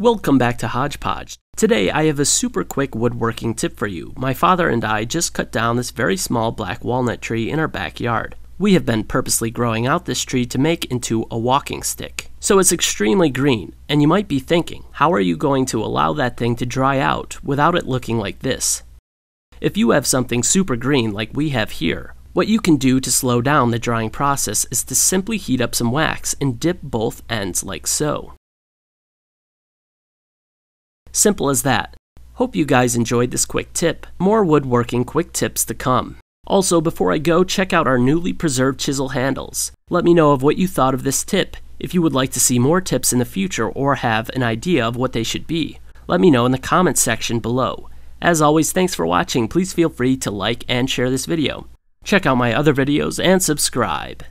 Welcome back to Hodgepodge. Today I have a super quick woodworking tip for you. My father and I just cut down this very small black walnut tree in our backyard. We have been purposely growing out this tree to make into a walking stick. So it's extremely green, and you might be thinking, how are you going to allow that thing to dry out without it looking like this? If you have something super green like we have here, what you can do to slow down the drying process is to simply heat up some wax and dip both ends like so. Simple as that. Hope you guys enjoyed this quick tip. More woodworking quick tips to come. Also, before I go, check out our newly preserved chisel handles. Let me know of what you thought of this tip, if you would like to see more tips in the future or have an idea of what they should be. Let me know in the comments section below. As always, thanks for watching. Please feel free to like and share this video. Check out my other videos and subscribe.